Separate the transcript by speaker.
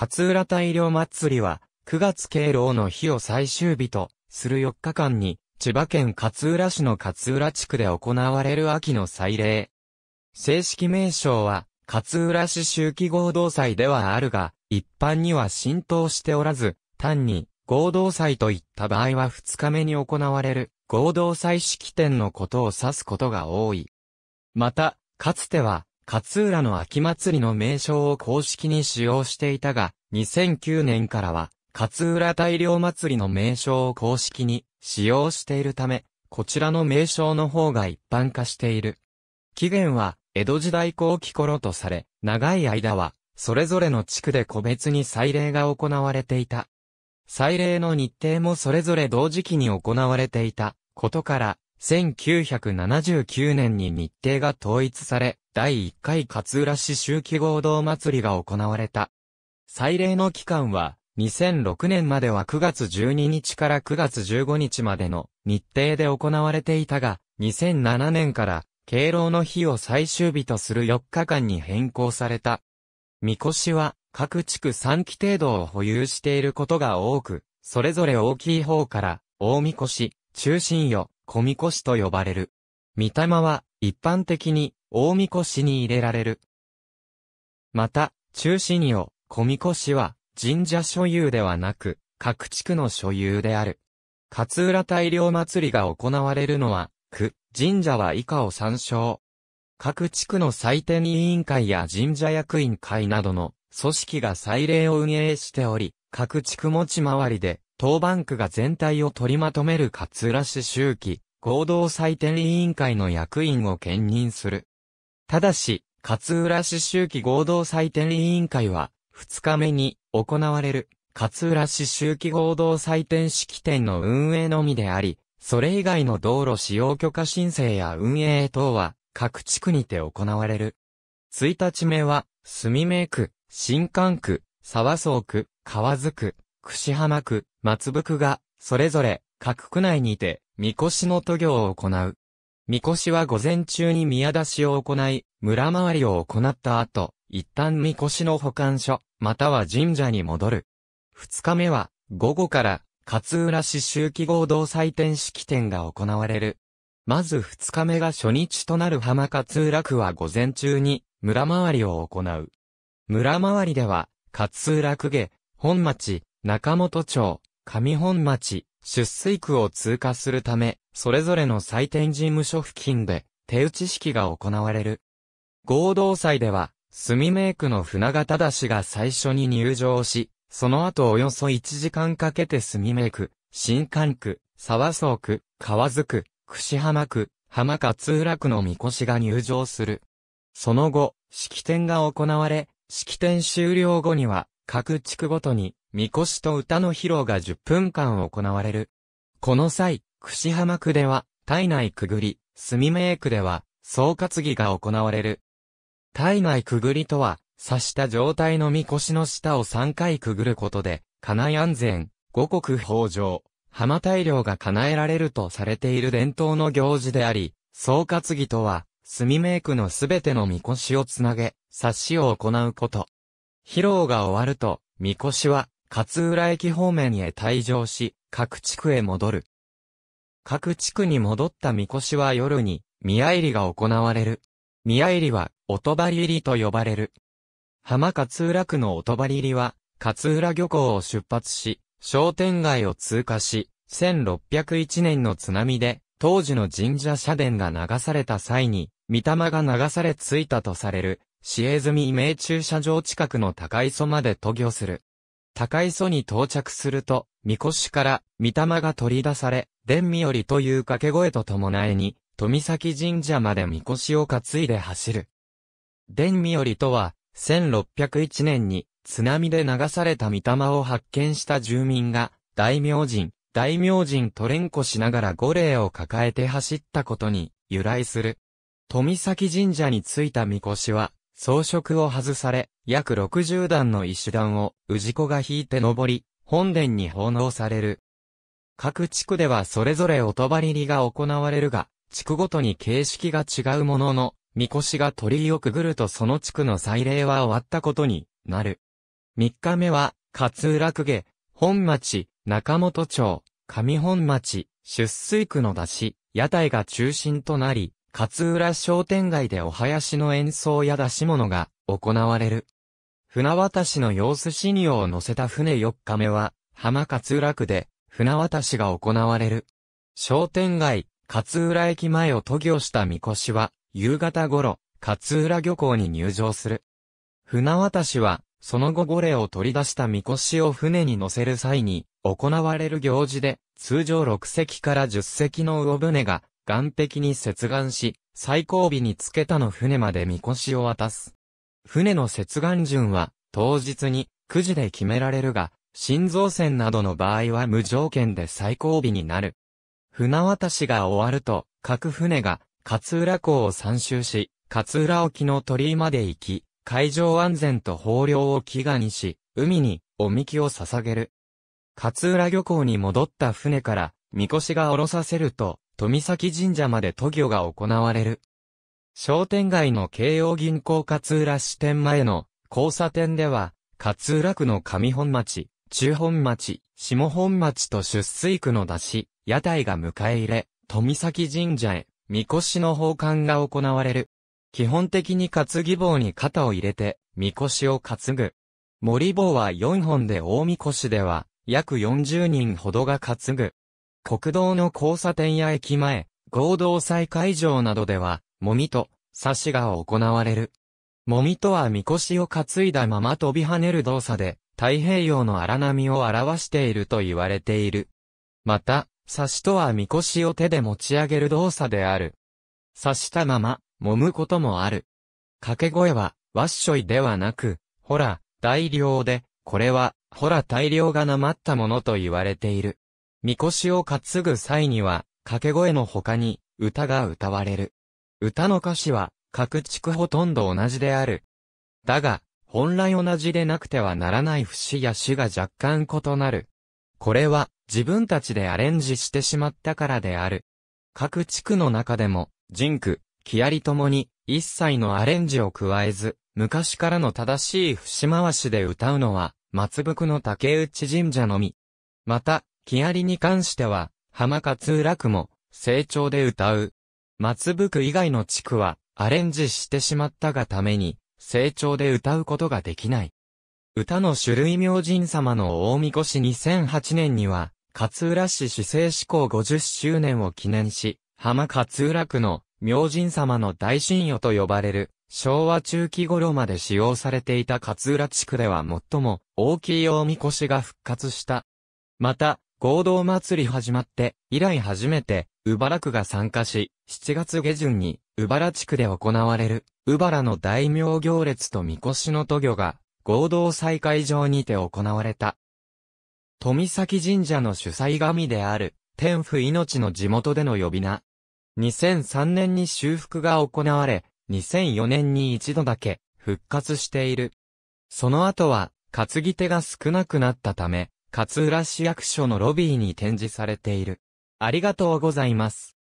Speaker 1: 勝浦大漁祭りは、9月敬老の日を最終日と、する4日間に、千葉県勝浦市の勝浦地区で行われる秋の祭礼。正式名称は、勝浦市周期合同祭ではあるが、一般には浸透しておらず、単に、合同祭といった場合は2日目に行われる合同祭式典のことを指すことが多い。また、かつては、勝浦の秋祭りの名称を公式に使用していたが、2009年からは、勝浦大量祭りの名称を公式に使用しているため、こちらの名称の方が一般化している。起源は、江戸時代後期頃とされ、長い間は、それぞれの地区で個別に祭礼が行われていた。祭礼の日程もそれぞれ同時期に行われていたことから、1979年に日程が統一され、第1回勝浦市周期合同祭りが行われた。祭礼の期間は、2006年までは9月12日から9月15日までの日程で行われていたが、2007年から敬老の日を最終日とする4日間に変更された。みこしは各地区3期程度を保有していることが多く、それぞれ大きい方から、大みこし、中心よ、小みこしと呼ばれる。御霊は、一般的に、大みこしに入れられる。また、中心にを、小みこしは、神社所有ではなく、各地区の所有である。勝浦大量祭りが行われるのは、区、神社は以下を参照。各地区の祭典委員会や神社役員会などの組織が祭礼を運営しており、各地区持ち回りで当バンクが全体を取りまとめる勝浦市周期、合同採点委員会の役員を兼任する。ただし、勝浦市周期合同採点委員会は、2日目に行われる、勝浦市周期合同採点式典の運営のみであり、それ以外の道路使用許可申請や運営等は、各地区にて行われる。1日目は、墨名区、新館区、沢総区、川津区、串浜区、松福が、それぞれ、各区内にて、みこしの渡行を行う。みこしは午前中に宮出しを行い、村回りを行った後、一旦みこしの保管所、または神社に戻る。二日目は、午後から、勝浦市周期合同祭典式典が行われる。まず二日目が初日となる浜勝浦区は午前中に、村回りを行う。村回りでは、勝浦区下、本町、中本町、上本町、出水区を通過するため、それぞれの採点事務所付近で、手打ち式が行われる。合同祭では、墨メイクの船形だしが最初に入場し、その後およそ1時間かけて墨メイク、新館区、沢総区、河津区、串浜区、浜勝浦区のみこしが入場する。その後、式典が行われ、式典終了後には、各地区ごとに、みこしと歌の披露が10分間行われる。この際、串浜区では、体内くぐり、墨名区では、総括儀が行われる。体内くぐりとは、刺した状態のみこしの下を3回くぐることで、家内安全、五穀豊穣、浜大漁が叶えられるとされている伝統の行事であり、総括儀とは、墨名区のすべてのみこしをつなげ、刺しを行うこと。披露が終わると、みこしは、勝浦駅方面へ退場し、各地区へ戻る。各地区に戻ったみこしは夜に、宮入りが行われる。宮入りは、音張り入りと呼ばれる。浜勝浦区の音張り入りは、勝浦漁港を出発し、商店街を通過し、1601年の津波で、当時の神社社殿が流された際に、御霊が流され着いたとされる、市営済み名駐車場近くの高磯まで渡御する。高磯に到着すると、神輿から、御霊が取り出され、伝みよりという掛け声と伴えに、富崎神社まで神輿を担いで走る。伝みよりとは、1601年に、津波で流された御霊を発見した住民が、大明神、大明神と連呼しながら五霊を抱えて走ったことに、由来する。富崎神社に着いた神輿は、装飾を外され、約60段の石段を氏子が引いて登り、本殿に奉納される。各地区ではそれぞれおとばりりが行われるが、地区ごとに形式が違うものの、みこしが鳥居をくぐるとその地区の祭礼は終わったことになる。3日目は、勝浦区下、本町、中本町、上本町、出水区の出し、屋台が中心となり、勝浦商店街でお囃子の演奏や出し物が行われる。船渡しの様子シニオを載せた船4日目は、浜勝浦区で船渡しが行われる。商店街、勝浦駅前を渡御したみこしは、夕方頃、勝浦漁港に入場する。船渡しは、その後五レを取り出したみこしを船に乗せる際に、行われる行事で、通常6隻から10隻の魚船が、岸壁に接岸し、最後尾につけたの船までみこしを渡す。船の接岸順は、当日に、くじで決められるが、新造船などの場合は無条件で最後尾になる。船渡しが終わると、各船が、勝浦港を参集し、勝浦沖の鳥居まで行き、海上安全と豊漁を祈願し、海に、おみきを捧げる。勝浦漁港に戻った船から、みこしが降ろさせると、富崎神社まで渡御が行われる。商店街の京葉銀行勝浦支店前の交差点では、勝浦区の上本町、中本町、下本町と出水区の出し、屋台が迎え入れ、富崎神社へ、神輿の奉還が行われる。基本的に担ぎ棒に肩を入れて、神輿を担ぐ。森棒は4本で大神輿では、約40人ほどが担ぐ。国道の交差点や駅前、合同祭会場などでは、もみと、差しが行われる。もみとはみこしを担いだまま飛び跳ねる動作で、太平洋の荒波を表していると言われている。また、刺しとはみこしを手で持ち上げる動作である。刺したまま、揉むこともある。掛け声は、わっしょいではなく、ほら、大量で、これは、ほら大量がなまったものと言われている。みこしを担ぐ際には、掛け声の他に、歌が歌われる。歌の歌詞は、各地区ほとんど同じである。だが、本来同じでなくてはならない節や種が若干異なる。これは、自分たちでアレンジしてしまったからである。各地区の中でも、ク、キ木リともに、一切のアレンジを加えず、昔からの正しい節回しで歌うのは、松福の竹内神社のみ。また、木遣りに関しては、浜勝浦区も、成長で歌う。松福以外の地区は、アレンジしてしまったがために、成長で歌うことができない。歌の種類明神様の大神輿2008年には、勝浦市市政志向50周年を記念し、浜勝浦区の明神様の大神与と呼ばれる、昭和中期頃まで使用されていた勝浦地区では最も大きい大神輿が復活した。また、合同祭り始まって、以来初めて、うばら区が参加し、7月下旬に、うばら地区で行われる、うばらの大名行列とみこしの渡御が、合同再会場にて行われた。富崎神社の主催神である、天府命の地元での呼び名。2003年に修復が行われ、2004年に一度だけ、復活している。その後は、担ぎ手が少なくなったため、勝浦市役所のロビーに展示されている。ありがとうございます。